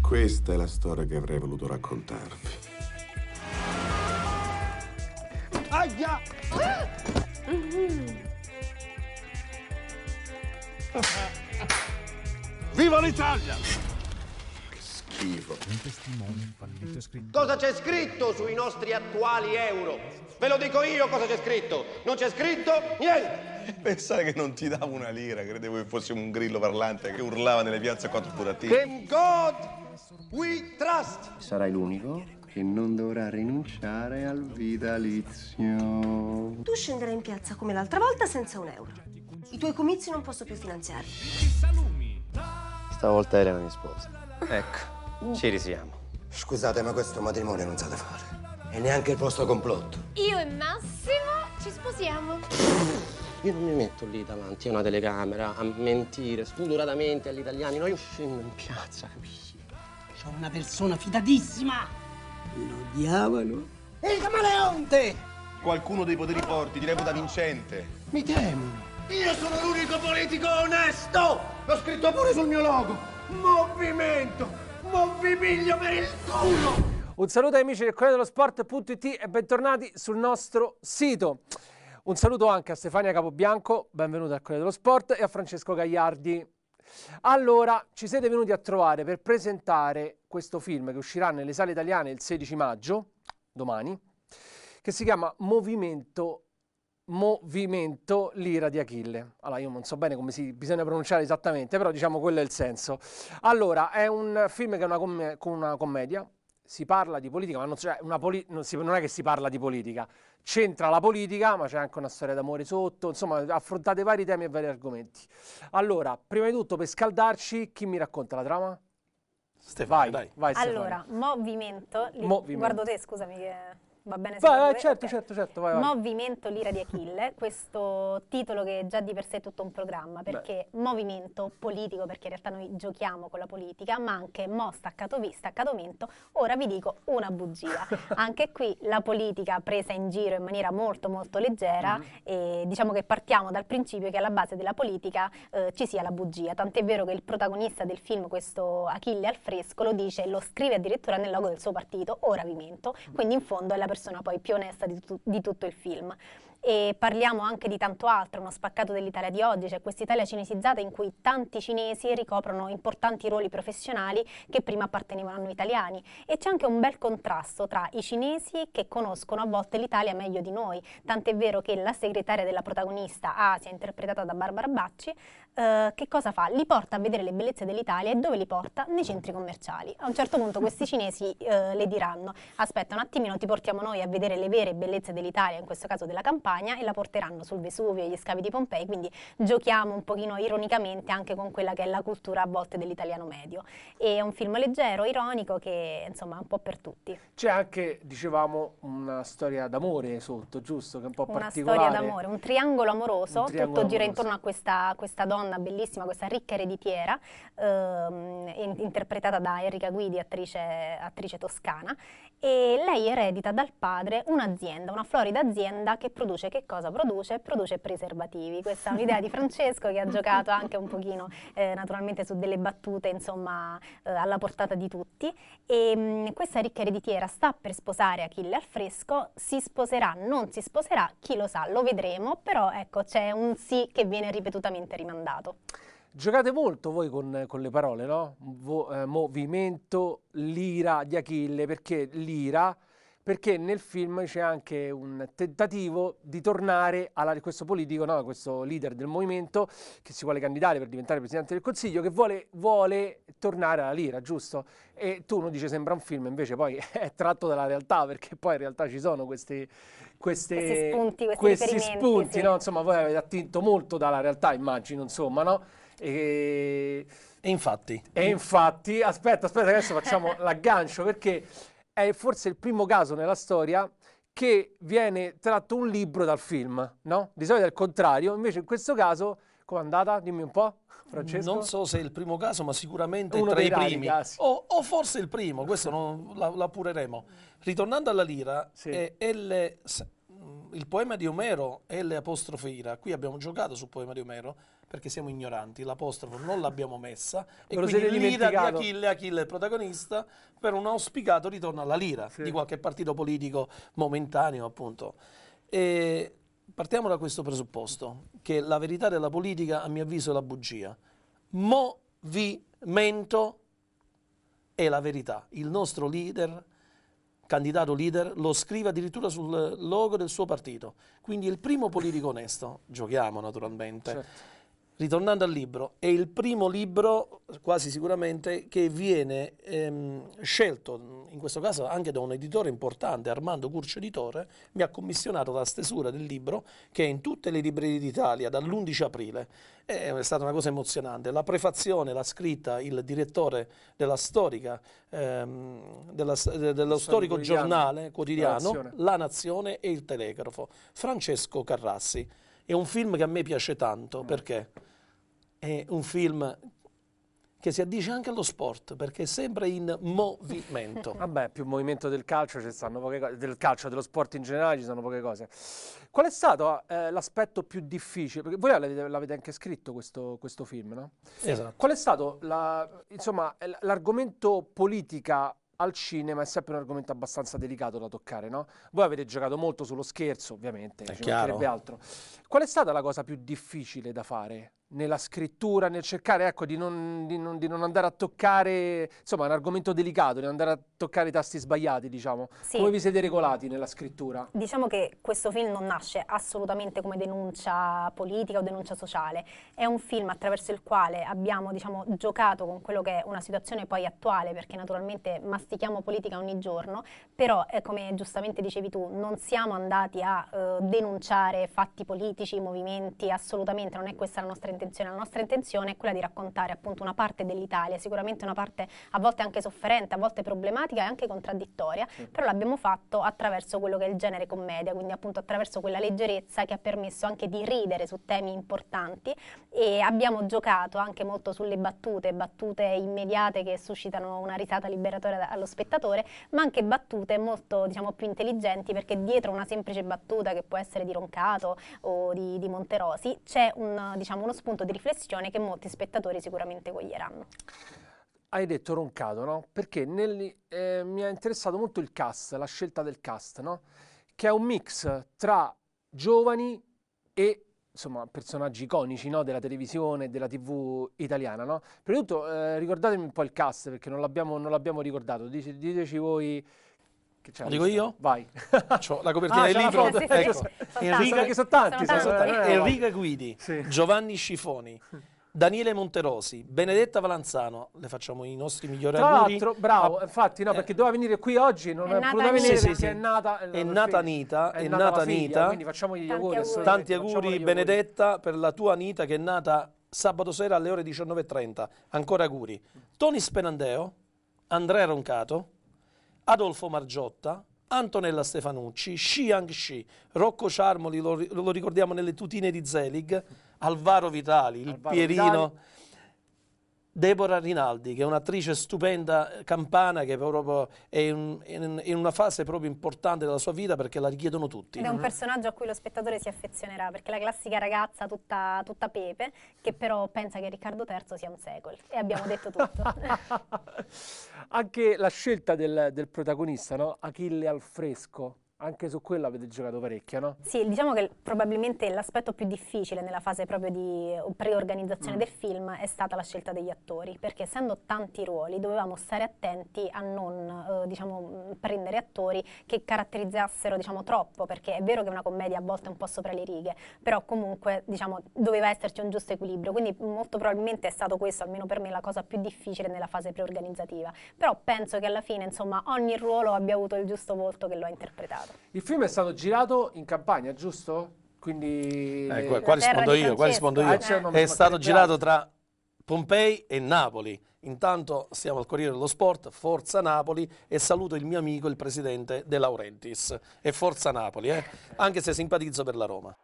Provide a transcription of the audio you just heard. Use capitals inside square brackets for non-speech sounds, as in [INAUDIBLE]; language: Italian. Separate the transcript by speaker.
Speaker 1: Questa è la storia che avrei voluto raccontarvi. Aia! Viva
Speaker 2: l'Italia! Che
Speaker 3: schifo.
Speaker 1: Cosa c'è scritto sui nostri attuali euro? Ve lo dico io cosa c'è scritto. Non c'è scritto niente. [LAUGHS] Pensare che non ti davo una lira, credevo che fossi un grillo parlante che urlava nelle piazze a corporative. In
Speaker 3: God we trust!
Speaker 2: Sarai l'unico che non dovrà rinunciare
Speaker 3: al vitalizio. Tu scenderai in piazza come l'altra volta senza un euro. I tuoi comizi non posso più finanziarli. Stavolta era mia sposa. Ecco, uh. ci
Speaker 2: risiamo. Scusate, ma questo matrimonio non da fare. E neanche il
Speaker 3: vostro complotto. Io e Massimo ci sposiamo.
Speaker 2: Io non mi metto lì davanti a una telecamera a mentire spudoratamente agli italiani, no, io scendo in piazza, capisci?
Speaker 3: C'ho una persona fidatissima!
Speaker 2: Lo odiavano.
Speaker 3: Il
Speaker 1: camaleonte! Qualcuno dei poteri forti, direi da vincente. Mi temo. Io sono l'unico politico onesto! L'ho scritto pure sul mio logo! Movimento! Movibilio per il culo!
Speaker 2: Un saluto ai amici del Corriere dello Sport.it e bentornati sul nostro sito. Un saluto anche a Stefania Capobianco, benvenuta al Corriere dello Sport, e a Francesco Gagliardi. Allora, ci siete venuti a trovare per presentare questo film che uscirà nelle sale italiane il 16 maggio, domani, che si chiama Movimento Movimento Lira di Achille. Allora, io non so bene come si bisogna pronunciare esattamente, però diciamo quello è il senso. Allora, è un film che è una, com una commedia, si parla di politica, ma non, poli- non, si, non, è che si parla di politica, c'entra la politica, ma c'è anche una storia d'amore sotto, insomma affrontate vari temi e vari argomenti. Allora, prima di tutto per scaldarci, chi mi racconta la trama? Stefano, vai, dai. Vai, allora,
Speaker 3: Stefano. movimento, li- movimento. guardo te, scusami che va bene se vai, certo,
Speaker 2: certo, certo, vai, vai.
Speaker 3: Movimento l'ira di Achille, [LAUGHS] questo titolo che è già di per sé è tutto un programma, perché Beh. movimento politico, perché in realtà noi giochiamo con la politica, ma anche mo staccato vi, staccato ora vi dico una bugia. [LAUGHS] anche qui la politica presa in giro in maniera molto molto leggera mm-hmm. e diciamo che partiamo dal principio che alla base della politica eh, ci sia la bugia, tant'è vero che il protagonista del film, questo Achille al fresco, lo dice, lo scrive addirittura nel logo del suo partito, ora vi mento, mm. quindi in fondo è la persona poi più onesta di, tu di tutto il film e parliamo anche di tanto altro, uno spaccato dell'Italia di oggi, cioè quest'Italia cinesizzata in cui tanti cinesi ricoprono importanti ruoli professionali che prima appartenevano a noi italiani e c'è anche un bel contrasto tra i cinesi che conoscono a volte l'Italia meglio di noi, tant'è vero che la segretaria della protagonista Asia, interpretata da Barbara Bacci, eh, che cosa fa? Li porta a vedere le bellezze dell'Italia e dove li porta? Nei centri commerciali. A un certo punto questi cinesi eh, le diranno, aspetta un attimino, ti portiamo noi a vedere le vere bellezze dell'Italia, in questo caso della campagna, e la porteranno sul Vesuvio e gli scavi di Pompei, quindi giochiamo un pochino ironicamente anche con quella che è la cultura a volte dell'italiano medio. E è un film leggero, ironico, che insomma è un po' per tutti.
Speaker 2: C'è anche, dicevamo, una storia d'amore sotto, giusto? Che è un po' particolare. Una storia d'amore,
Speaker 3: un triangolo amoroso, un triangolo tutto amoroso. gira intorno a questa, questa donna nonna bellissima, questa ricca ereditiera, ehm, interpretata da Enrica Guidi, attrice, attrice toscana, e lei eredita dal padre un'azienda, una florida azienda che produce che cosa produce? Produce preservativi. Questa è un'idea di Francesco che ha giocato anche un pochino eh, naturalmente su delle battute, insomma, eh, alla portata di tutti. E mh, mm, questa ricca ereditiera sta per sposare Achille al fresco, si sposerà, non si sposerà, chi lo sa, lo vedremo, però ecco, c'è un sì che viene ripetutamente rimandato risultato.
Speaker 2: Giocate molto voi con, con le parole, no? Vo, eh, movimento, l'ira di Achille, perché l'ira perché nel film c'è anche un tentativo di tornare a questo politico, no? questo leader del movimento che si vuole candidare per diventare presidente del Consiglio, che vuole, vuole tornare alla lira, giusto? E tu uno dice sembra un film, invece poi [LAUGHS] è tratto dalla realtà, perché poi in realtà ci sono questi, queste, questi spunti, questi, questi spunti sì. no? insomma voi avete attinto molto dalla realtà, immagino, insomma, no? E... E infatti. E infatti, aspetta, aspetta, adesso facciamo [LAUGHS] l'aggancio perché è forse il primo caso nella storia che viene tratto un libro dal film, no? Di solito è il contrario, invece in questo caso, com'è andata? Dimmi un po', Francesco. Non so se è il primo caso, ma sicuramente Uno tra i rari, primi.
Speaker 1: O, o, forse il primo, questo non, la, l'appureremo. Ritornando alla lira, sì. eh, L, il poema di Omero, L apostrofira, qui abbiamo giocato sul poema di Omero, perché siamo ignoranti, l'apostrofo non l'abbiamo messa e Però quindi l'ira di Achille, Achille è il protagonista per un auspicato ritorno alla lira sì. di qualche partito politico momentaneo appunto. E partiamo da questo presupposto, che la verità della politica a mio avviso è la bugia. Movimento è la verità, il nostro leader candidato leader, lo scrive addirittura sul logo del suo partito. Quindi il primo politico onesto, giochiamo naturalmente. Certo ritornando al libro, è il primo libro quasi sicuramente che viene ehm, scelto, in questo caso anche da un editore importante, Armando Curcio Editore, mi ha commissionato la stesura del libro che è in tutte le librerie d'Italia dall'11 aprile. Eh, è stata una cosa emozionante. La prefazione l'ha scritta il direttore della storica, ehm, della, de, dello storico giornale quotidiano La Nazione. La Nazione e il Telegrafo, Francesco Carrassi. È un film che a me piace tanto mm. perché è un film che si addice anche allo sport perché è
Speaker 2: sempre in movimento. [LAUGHS] Vabbè, più movimento del calcio ci stanno poche cose, del calcio, dello sport in generale ci sono poche cose. Qual è stato eh, l'aspetto più difficile? Perché voi l'avete, l'avete anche scritto questo, questo, film, no? Esatto. Qual è stato la, insomma, l'argomento politica al cinema è sempre un argomento abbastanza delicato da toccare, no? Voi avete giocato molto sullo scherzo, ovviamente, è ci altro. Qual è stata la cosa più difficile da fare? nella scrittura, nel cercare ecco, di, non, di, non, di, non, andare a toccare, insomma è un argomento delicato, di non andare a toccare i tasti sbagliati, diciamo. Sì. Come vi siete regolati nella scrittura?
Speaker 3: Diciamo che questo film non nasce assolutamente come denuncia politica o denuncia sociale, è un film attraverso il quale abbiamo diciamo, giocato con quello che è una situazione poi attuale, perché naturalmente mastichiamo politica ogni giorno, però eh, come giustamente dicevi tu, non siamo andati a eh, denunciare fatti politici, movimenti, assolutamente, non è questa la nostra intenzione intenzione, la nostra intenzione è quella di raccontare appunto una parte dell'Italia, sicuramente una parte a volte anche sofferente, a volte problematica e anche contraddittoria, mm. però l'abbiamo fatto attraverso quello che è il genere commedia, quindi appunto attraverso quella leggerezza che ha permesso anche di ridere su temi importanti e abbiamo giocato anche molto sulle battute, battute immediate che suscitano una risata liberatoria allo spettatore, ma anche battute molto diciamo più intelligenti perché dietro una semplice battuta che può essere di Roncato o di, di Monterosi c'è un, diciamo, uno spazio spunto di riflessione che molti spettatori sicuramente coglieranno.
Speaker 2: Hai detto roncato, no? Perché nel, eh, mi ha interessato molto il cast, la scelta del cast, no? Che è un mix tra giovani e insomma, personaggi iconici no? della televisione e della tv italiana. No? Prima di tutto eh, ricordatemi un po' il cast perché non l'abbiamo, ricordato, Dice, diteci voi lo dico io? Vai. C'ho la copertina ah, del libro. Ecco. Sì, Enrica, che sono tanti. Enrica
Speaker 1: Guidi, Giovanni Scifoni. Daniele Monterosi, Benedetta Valanzano, le facciamo i nostri migliori Tra auguri. Tra l'altro, bravo, ah, infatti, no, eh. perché doveva venire qui oggi, non è, è potuta venire sì, sì, è nata eh, è, nata Anita, è, nata, nata Anita. Quindi facciamo
Speaker 2: gli auguri. auguri. Tanti auguri, auguri,
Speaker 1: Benedetta, per la tua Anita che è nata sabato sera alle ore 19:30. Ancora auguri. Tony Spenandeo, Andrea Roncato, Adolfo Margiotta, Antonella Stefanucci, Xiang Shi, Rocco Ciarmoli, lo, lo, ricordiamo nelle tutine di Zelig, Alvaro Vitali, il Alvaro Pierino... Vitali Deborah Rinaldi, che è un'attrice stupenda eh, campana che proprio è in, in, in, una fase proprio importante della sua vita perché la richiedono tutti. Ed è un mm. personaggio
Speaker 3: a cui lo spettatore si affezionerà perché è la classica ragazza tutta, tutta pepe che però pensa che Riccardo III sia un secolo e abbiamo detto tutto. [LAUGHS]
Speaker 2: Anche la scelta del, del protagonista, no? Achille al fresco, anche su quello avete giocato parecchio, no?
Speaker 3: Sì, diciamo che probabilmente l'aspetto più difficile nella fase proprio di preorganizzazione mm. del film è stata la scelta degli attori, perché essendo tanti ruoli dovevamo stare attenti a non eh, diciamo, prendere attori che caratterizzassero diciamo, troppo, perché è vero che una commedia a volte è un po' sopra le righe, però comunque diciamo, doveva esserci un giusto equilibrio, quindi molto probabilmente è stato questo, almeno per me, la cosa più difficile nella fase preorganizzativa. Però penso che alla fine, insomma, ogni ruolo abbia avuto il giusto volto che lo ha interpretato.
Speaker 2: Il film è stato girato in campagna, giusto? Quindi... Eh, qua, qua rispondo io, qua rispondo io. Ah, è stato girato
Speaker 1: tra Pompei e Napoli. Intanto siamo al Corriere dello Sport, Forza Napoli e saluto il mio amico, il presidente De Laurentiis. E Forza Napoli, eh? anche se simpatizzo per la Roma.